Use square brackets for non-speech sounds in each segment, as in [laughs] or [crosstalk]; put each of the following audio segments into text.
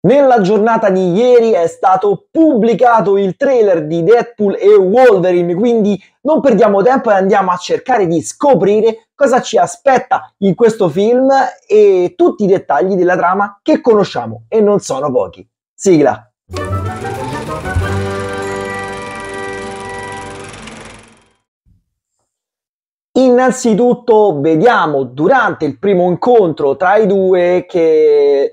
Nella giornata di ieri è stato pubblicato il trailer di Deadpool e Wolverine, quindi non perdiamo tempo e andiamo a cercare di scoprire cosa ci aspetta in questo film e tutti i dettagli della trama che conosciamo e non sono pochi. Sigla. Innanzitutto vediamo durante il primo incontro tra i due che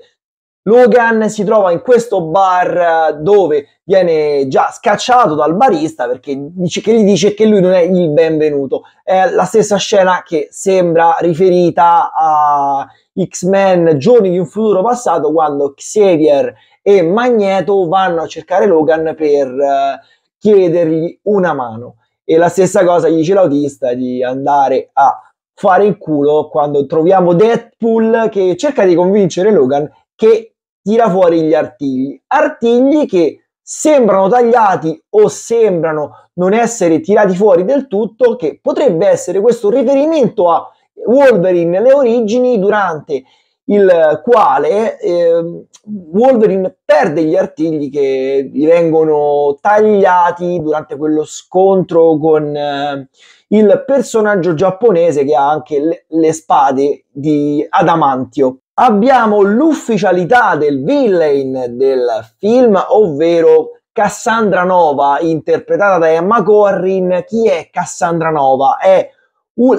Logan si trova in questo bar eh, dove viene già scacciato dal barista perché dice, che gli dice che lui non è il benvenuto. È la stessa scena che sembra riferita a X-Men Giorni di un futuro passato quando Xavier e Magneto vanno a cercare Logan per uh, chiedergli una mano. E la stessa cosa gli dice l'autista di andare a fare il culo quando troviamo Deadpool che cerca di convincere Logan che tira fuori gli artigli. Artigli che sembrano tagliati o sembrano non essere tirati fuori del tutto, che potrebbe essere questo riferimento a Wolverine le origini durante il quale eh, Wolverine perde gli artigli che gli vengono tagliati durante quello scontro con eh, il personaggio giapponese che ha anche le, le spade di Adamantio abbiamo l'ufficialità del villain del film, ovvero Cassandra Nova, interpretata da Emma Corrin. Chi è Cassandra Nova? È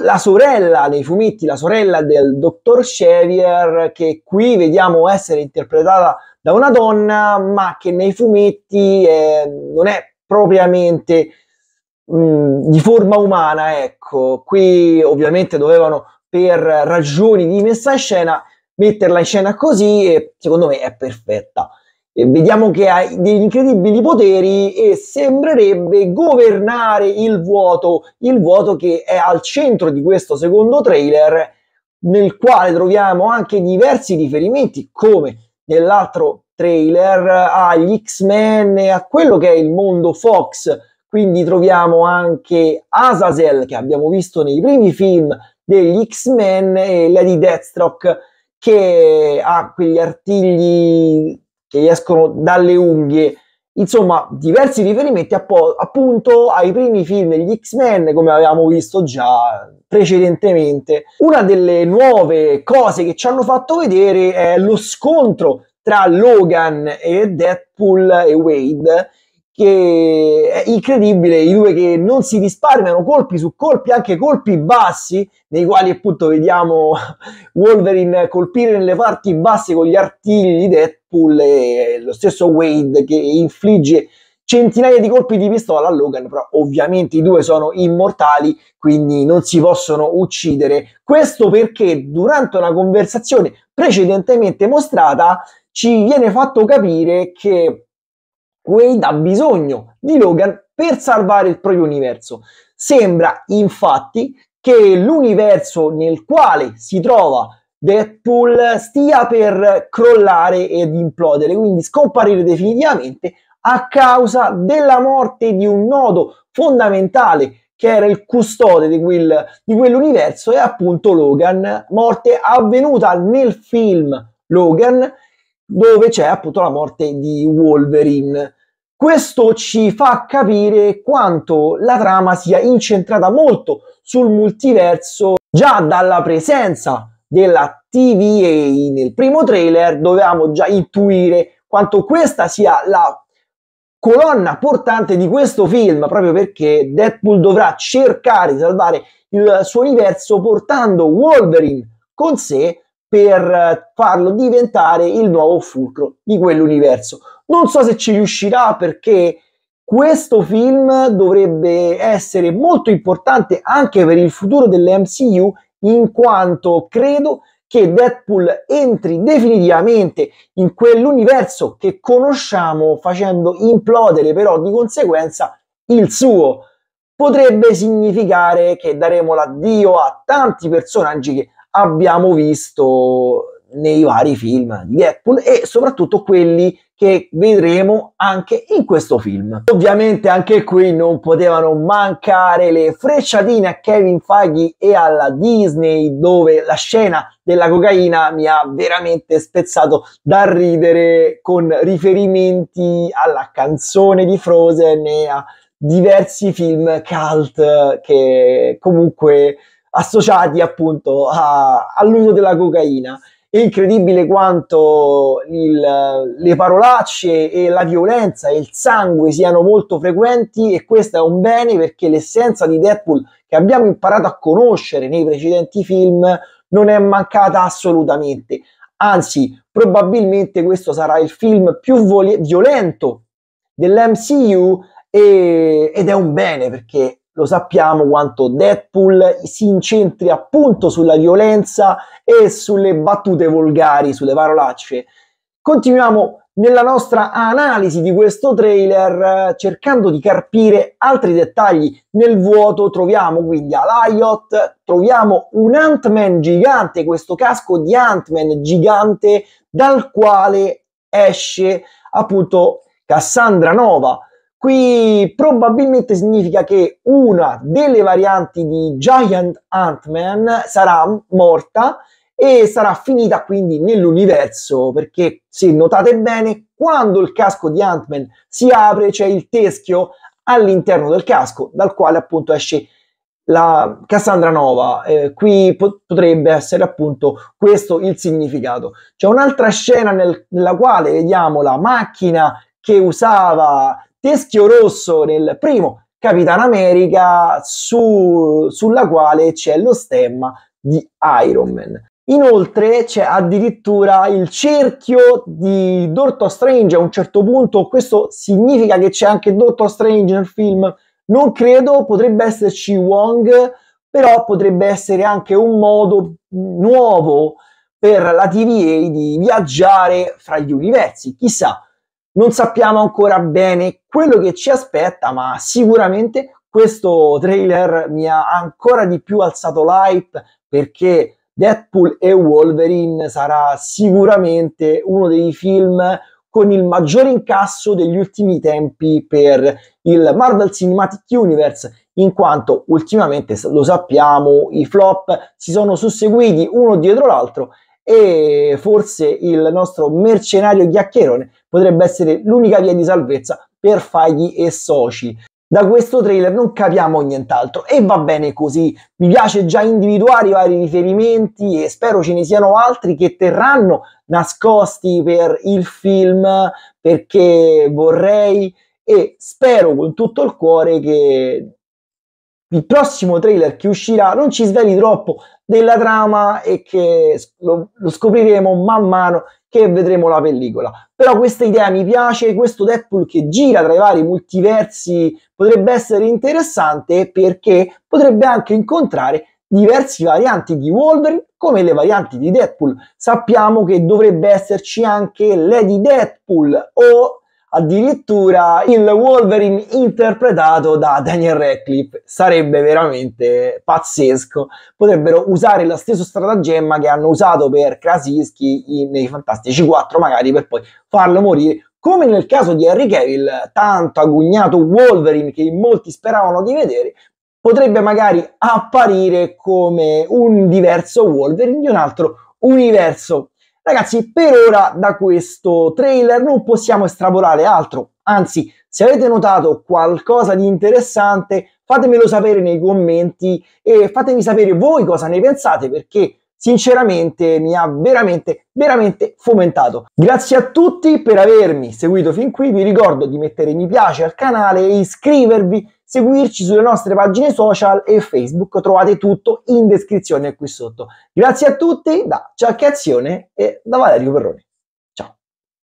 la sorella nei fumetti, la sorella del dottor Xavier, che qui vediamo essere interpretata da una donna, ma che nei fumetti eh, non è propriamente mh, mm, di forma umana. Ecco, qui ovviamente dovevano, per ragioni di messa in scena, metterla in scena così, secondo me è perfetta. E vediamo che ha degli incredibili poteri e sembrerebbe governare il vuoto, il vuoto che è al centro di questo secondo trailer, nel quale troviamo anche diversi riferimenti, come nell'altro trailer, agli X-Men e a quello che è il mondo Fox. Quindi troviamo anche Azazel, che abbiamo visto nei primi film degli X-Men, e Lady Deathstroke che ha quegli artigli che escono dalle unghie. Insomma, diversi riferimenti appo- appunto ai primi film degli X-Men, come avevamo visto già precedentemente. Una delle nuove cose che ci hanno fatto vedere è lo scontro tra Logan e Deadpool e Wade che è incredibile, i due che non si risparmiano colpi su colpi, anche colpi bassi, nei quali appunto vediamo [laughs] Wolverine colpire nelle parti basse con gli artigli di Deadpool e lo stesso Wade che infligge centinaia di colpi di pistola a Logan, però ovviamente i due sono immortali, quindi non si possono uccidere. Questo perché durante una conversazione precedentemente mostrata ci viene fatto capire che Wade ha bisogno di Logan per salvare il proprio universo. Sembra infatti che l'universo nel quale si trova Deadpool stia per crollare ed implodere, quindi scomparire definitivamente a causa della morte di un nodo fondamentale che era il custode di, quel, di quell'universo, e appunto Logan, morte avvenuta nel film Logan, dove c'è appunto la morte di Wolverine. Questo ci fa capire quanto la trama sia incentrata molto sul multiverso già dalla presenza della TVA nel primo trailer dovevamo già intuire quanto questa sia la colonna portante di questo film proprio perché Deadpool dovrà cercare di salvare il suo universo portando Wolverine con sé per farlo diventare il nuovo fulcro di quell'universo. Non so se ci riuscirà perché questo film dovrebbe essere molto importante anche per il futuro dell'MCU in quanto credo che Deadpool entri definitivamente in quell'universo che conosciamo facendo implodere però di conseguenza il suo. Potrebbe significare che daremo l'addio a tanti personaggi che abbiamo visto nei vari film di Deadpool e soprattutto quelli che vedremo anche in questo film. Ovviamente anche qui non potevano mancare le frecciatine a Kevin Feige e alla Disney dove la scena della cocaina mi ha veramente spezzato da ridere con riferimenti alla canzone di Frozen e a diversi film cult che comunque associati appunto all'uso della cocaina è incredibile quanto il, le parolacce e la violenza e il sangue siano molto frequenti e questo è un bene perché l'essenza di Deadpool che abbiamo imparato a conoscere nei precedenti film non è mancata assolutamente. Anzi, probabilmente questo sarà il film più voli- violento dell'MCU e, ed è un bene perché lo sappiamo quanto Deadpool si incentri appunto sulla violenza e sulle battute volgari, sulle parolacce. Continuiamo nella nostra analisi di questo trailer cercando di carpire altri dettagli nel vuoto troviamo quindi Alaiot troviamo un Ant-Man gigante questo casco di Ant-Man gigante dal quale esce appunto Cassandra Nova Qui probabilmente significa che una delle varianti di Giant Ant-Man sarà morta e sarà finita quindi nell'universo perché se notate bene quando il casco di Ant-Man si apre c'è il teschio all'interno del casco dal quale appunto esce la Cassandra Nova, eh, qui potrebbe essere appunto questo il significato. C'è un'altra scena nel- nella quale vediamo la macchina che usava teschio rosso nel primo Capitan America su, sulla quale c'è lo stemma di Iron Man. Inoltre c'è addirittura il cerchio di Doctor Strange a un certo punto, questo significa che c'è anche Doctor Strange nel film? Non credo, potrebbe esserci Wong, però potrebbe essere anche un modo nuovo per la TVA di viaggiare fra gli universi, chissà. Non sappiamo ancora bene quello che ci aspetta, ma sicuramente questo trailer mi ha ancora di più alzato l'hype perché Deadpool e Wolverine sarà sicuramente uno dei film con il maggior incasso degli ultimi tempi per il Marvel Cinematic Universe, in quanto ultimamente, lo sappiamo, i flop si sono susseguiti uno dietro l'altro e forse il nostro mercenario ghiacchierone potrebbe essere l'unica via di salvezza per Faghi e soci. Da questo trailer non capiamo nient'altro e va bene così. Mi piace già individuare i vari riferimenti e spero ce ne siano altri che terranno nascosti per il film perché vorrei e spero con tutto il cuore che il prossimo trailer che uscirà non ci sveli troppo della trama e che lo, lo, scopriremo man mano che vedremo la pellicola. Però questa idea mi piace, questo Deadpool che gira tra i vari multiversi potrebbe essere interessante perché potrebbe anche incontrare diversi varianti di Wolverine come le varianti di Deadpool. Sappiamo che dovrebbe esserci anche Lady Deadpool o addirittura il Wolverine interpretato da Daniel Radcliffe sarebbe veramente pazzesco potrebbero usare lo stesso stratagemma che hanno usato per Krasinski nei Fantastici 4 magari per poi farlo morire come nel caso di Harry Cavill tanto agognato Wolverine che molti speravano di vedere potrebbe magari apparire come un diverso Wolverine di un altro universo Ragazzi, per ora da questo trailer non possiamo estrapolare altro, anzi, se avete notato qualcosa di interessante, fatemelo sapere nei commenti e fatemi sapere voi cosa ne pensate perché sinceramente mi ha veramente, veramente fomentato. Grazie a tutti per avermi seguito fin qui, vi ricordo di mettere mi piace al canale e iscrivervi, seguirci sulle nostre pagine social e Facebook, trovate tutto in descrizione qui sotto. Grazie a tutti da azione e da Valerio Perroni.